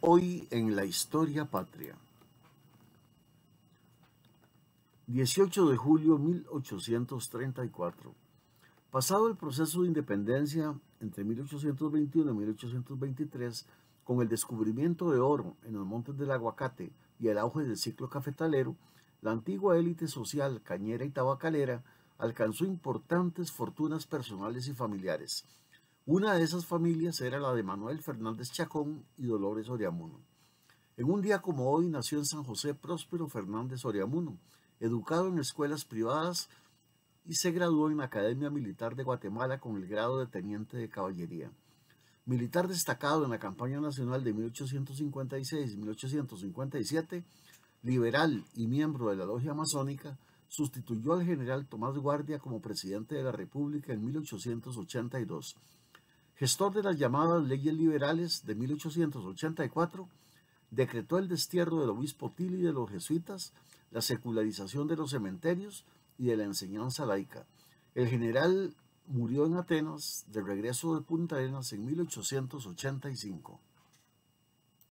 Hoy en la historia patria. 18 de julio 1834. Pasado el proceso de independencia entre 1821 y 1823, con el descubrimiento de oro en los montes del aguacate y el auge del ciclo cafetalero, la antigua élite social cañera y tabacalera alcanzó importantes fortunas personales y familiares una de esas familias era la de Manuel Fernández Chacón y Dolores Oriamuno. En un día como hoy nació en San José Próspero Fernández Oriamuno, educado en escuelas privadas y se graduó en la Academia Militar de Guatemala con el grado de teniente de caballería. Militar destacado en la campaña nacional de 1856-1857, liberal y miembro de la logia amazónica, sustituyó al general Tomás Guardia como presidente de la República en 1882 gestor de las llamadas leyes liberales de 1884, decretó el destierro del obispo Tilly de los jesuitas, la secularización de los cementerios y de la enseñanza laica. El general murió en Atenas de regreso de Punta Arenas en 1885.